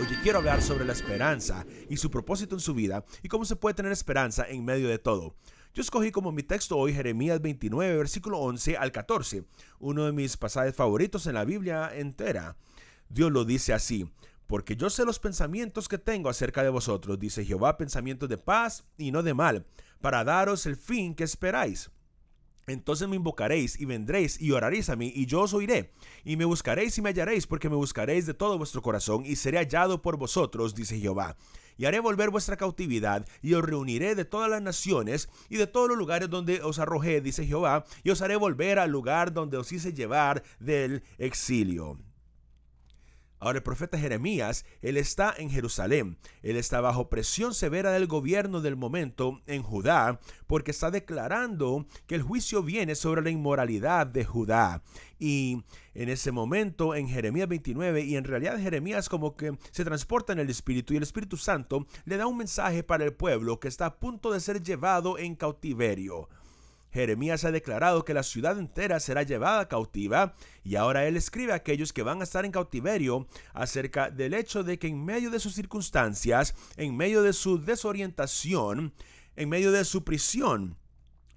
Hoy quiero hablar sobre la esperanza y su propósito en su vida y cómo se puede tener esperanza en medio de todo. Yo escogí como mi texto hoy Jeremías 29, versículo 11 al 14, uno de mis pasajes favoritos en la Biblia entera. Dios lo dice así, porque yo sé los pensamientos que tengo acerca de vosotros, dice Jehová, pensamientos de paz y no de mal, para daros el fin que esperáis. Entonces me invocaréis y vendréis y oraréis a mí y yo os oiré. Y me buscaréis y me hallaréis porque me buscaréis de todo vuestro corazón y seré hallado por vosotros, dice Jehová. Y haré volver vuestra cautividad y os reuniré de todas las naciones y de todos los lugares donde os arrojé, dice Jehová, y os haré volver al lugar donde os hice llevar del exilio. Ahora el profeta Jeremías, él está en Jerusalén, él está bajo presión severa del gobierno del momento en Judá, porque está declarando que el juicio viene sobre la inmoralidad de Judá. Y en ese momento, en Jeremías 29, y en realidad Jeremías como que se transporta en el Espíritu y el Espíritu Santo le da un mensaje para el pueblo que está a punto de ser llevado en cautiverio. Jeremías ha declarado que la ciudad entera será llevada cautiva y ahora él escribe a aquellos que van a estar en cautiverio acerca del hecho de que en medio de sus circunstancias, en medio de su desorientación, en medio de su prisión,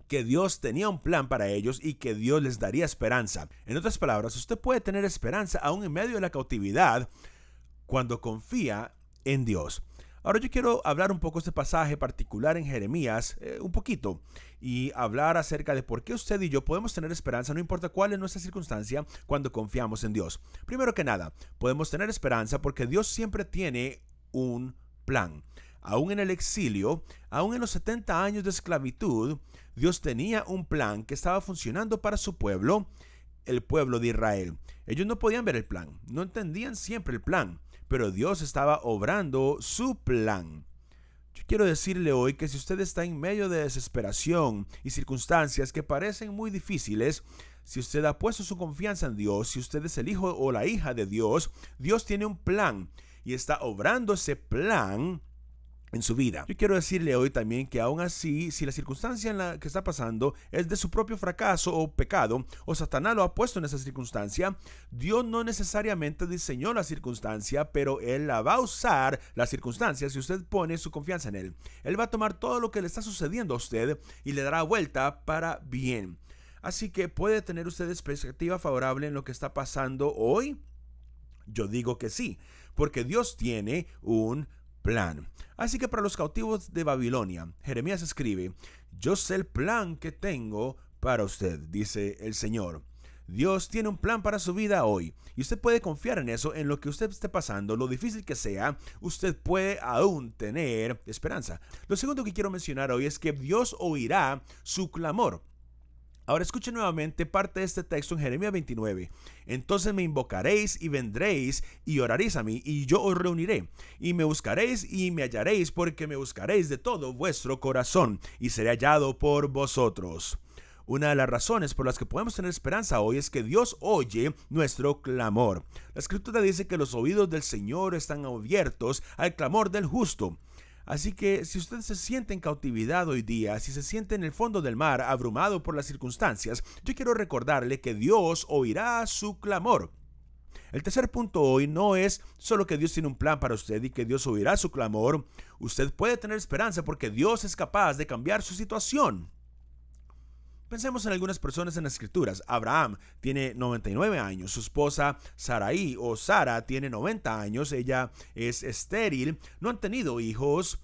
que Dios tenía un plan para ellos y que Dios les daría esperanza. En otras palabras, usted puede tener esperanza aún en medio de la cautividad cuando confía en Dios. Ahora yo quiero hablar un poco de este pasaje particular en Jeremías, eh, un poquito, y hablar acerca de por qué usted y yo podemos tener esperanza, no importa cuál es nuestra circunstancia, cuando confiamos en Dios. Primero que nada, podemos tener esperanza porque Dios siempre tiene un plan. Aún en el exilio, aún en los 70 años de esclavitud, Dios tenía un plan que estaba funcionando para su pueblo, el pueblo de Israel. Ellos no podían ver el plan, no entendían siempre el plan, pero Dios estaba obrando su plan. Yo quiero decirle hoy que si usted está en medio de desesperación y circunstancias que parecen muy difíciles, si usted ha puesto su confianza en Dios, si usted es el hijo o la hija de Dios, Dios tiene un plan y está obrando ese plan en su vida. Yo quiero decirle hoy también que aún así, si la circunstancia en la que está pasando es de su propio fracaso o pecado, o Satanás lo ha puesto en esa circunstancia, Dios no necesariamente diseñó la circunstancia, pero Él la va a usar, la circunstancia, si usted pone su confianza en Él. Él va a tomar todo lo que le está sucediendo a usted y le dará vuelta para bien. Así que puede tener usted perspectiva favorable en lo que está pasando hoy. Yo digo que sí, porque Dios tiene un plan. Así que para los cautivos de Babilonia, Jeremías escribe, yo sé el plan que tengo para usted, dice el Señor. Dios tiene un plan para su vida hoy y usted puede confiar en eso, en lo que usted esté pasando, lo difícil que sea, usted puede aún tener esperanza. Lo segundo que quiero mencionar hoy es que Dios oirá su clamor. Ahora escuche nuevamente parte de este texto en Jeremías 29. Entonces me invocaréis y vendréis y oraréis a mí y yo os reuniré. Y me buscaréis y me hallaréis porque me buscaréis de todo vuestro corazón y seré hallado por vosotros. Una de las razones por las que podemos tener esperanza hoy es que Dios oye nuestro clamor. La escritura dice que los oídos del Señor están abiertos al clamor del justo. Así que si usted se siente en cautividad hoy día, si se siente en el fondo del mar, abrumado por las circunstancias, yo quiero recordarle que Dios oirá su clamor. El tercer punto hoy no es solo que Dios tiene un plan para usted y que Dios oirá su clamor. Usted puede tener esperanza porque Dios es capaz de cambiar su situación. Pensemos en algunas personas en las escrituras. Abraham tiene 99 años, su esposa Saraí o Sara tiene 90 años, ella es estéril, no han tenido hijos.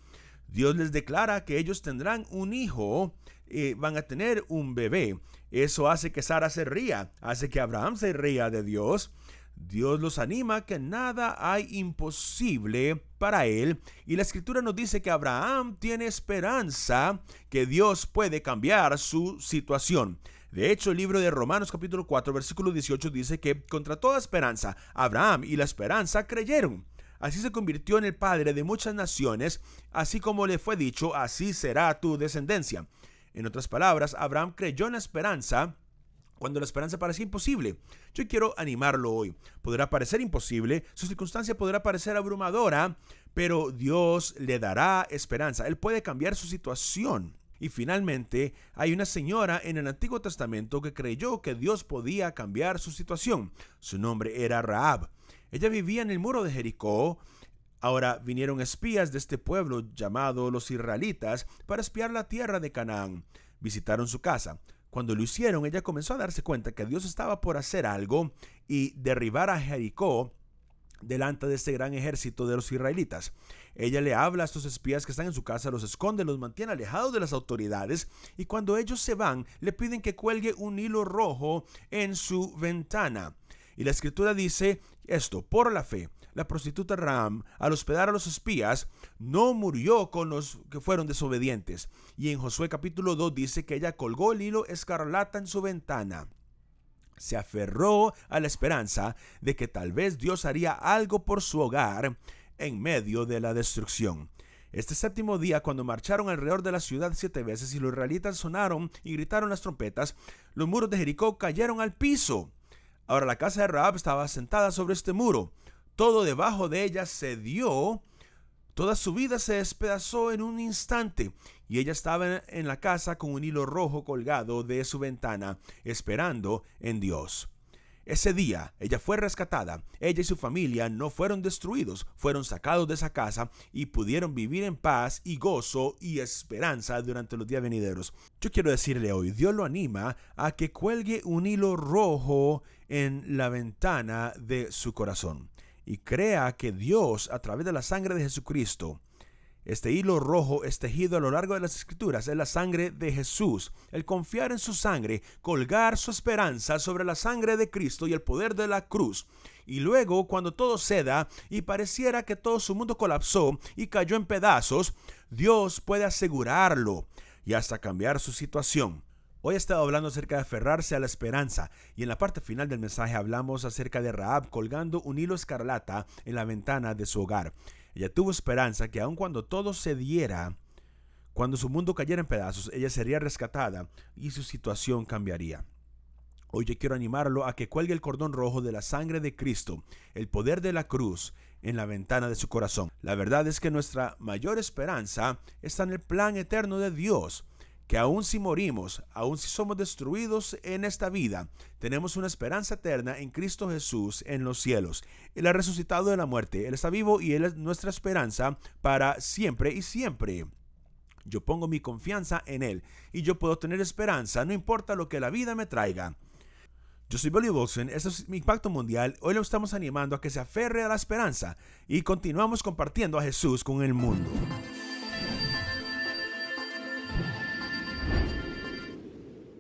Dios les declara que ellos tendrán un hijo, eh, van a tener un bebé. Eso hace que Sara se ría, hace que Abraham se ría de Dios. Dios los anima que nada hay imposible para él. Y la escritura nos dice que Abraham tiene esperanza que Dios puede cambiar su situación. De hecho, el libro de Romanos capítulo 4, versículo 18 dice que contra toda esperanza, Abraham y la esperanza creyeron. Así se convirtió en el padre de muchas naciones, así como le fue dicho, así será tu descendencia. En otras palabras, Abraham creyó en la esperanza cuando la esperanza parece imposible. Yo quiero animarlo hoy. Podrá parecer imposible, su circunstancia podrá parecer abrumadora, pero Dios le dará esperanza. Él puede cambiar su situación. Y finalmente, hay una señora en el Antiguo Testamento que creyó que Dios podía cambiar su situación. Su nombre era Raab. Ella vivía en el muro de Jericó. Ahora vinieron espías de este pueblo llamado los israelitas para espiar la tierra de Canaán. Visitaron su casa cuando lo hicieron, ella comenzó a darse cuenta que Dios estaba por hacer algo y derribar a Jericó delante de este gran ejército de los israelitas. Ella le habla a estos espías que están en su casa, los esconde, los mantiene alejados de las autoridades y cuando ellos se van le piden que cuelgue un hilo rojo en su ventana. Y la escritura dice esto, por la fe, la prostituta Ram, al hospedar a los espías, no murió con los que fueron desobedientes. Y en Josué capítulo 2 dice que ella colgó el hilo escarlata en su ventana. Se aferró a la esperanza de que tal vez Dios haría algo por su hogar en medio de la destrucción. Este séptimo día, cuando marcharon alrededor de la ciudad siete veces y los israelitas sonaron y gritaron las trompetas, los muros de Jericó cayeron al piso Ahora la casa de Raab estaba sentada sobre este muro. Todo debajo de ella se dio. Toda su vida se despedazó en un instante y ella estaba en la casa con un hilo rojo colgado de su ventana, esperando en Dios. Ese día ella fue rescatada, ella y su familia no fueron destruidos, fueron sacados de esa casa y pudieron vivir en paz y gozo y esperanza durante los días venideros. Yo quiero decirle hoy, Dios lo anima a que cuelgue un hilo rojo en la ventana de su corazón y crea que Dios a través de la sangre de Jesucristo este hilo rojo es tejido a lo largo de las escrituras, es la sangre de Jesús. El confiar en su sangre, colgar su esperanza sobre la sangre de Cristo y el poder de la cruz. Y luego, cuando todo ceda y pareciera que todo su mundo colapsó y cayó en pedazos, Dios puede asegurarlo y hasta cambiar su situación. Hoy he estado hablando acerca de aferrarse a la esperanza y en la parte final del mensaje hablamos acerca de Raab colgando un hilo escarlata en la ventana de su hogar. Ella tuvo esperanza que aun cuando todo se diera, cuando su mundo cayera en pedazos, ella sería rescatada y su situación cambiaría. Hoy quiero animarlo a que cuelgue el cordón rojo de la sangre de Cristo, el poder de la cruz, en la ventana de su corazón. La verdad es que nuestra mayor esperanza está en el plan eterno de Dios que aun si morimos, aun si somos destruidos en esta vida, tenemos una esperanza eterna en Cristo Jesús en los cielos. Él ha resucitado de la muerte, Él está vivo y Él es nuestra esperanza para siempre y siempre. Yo pongo mi confianza en Él y yo puedo tener esperanza, no importa lo que la vida me traiga. Yo soy Billy Wilson, esto es mi Impacto Mundial. Hoy lo estamos animando a que se aferre a la esperanza y continuamos compartiendo a Jesús con el mundo.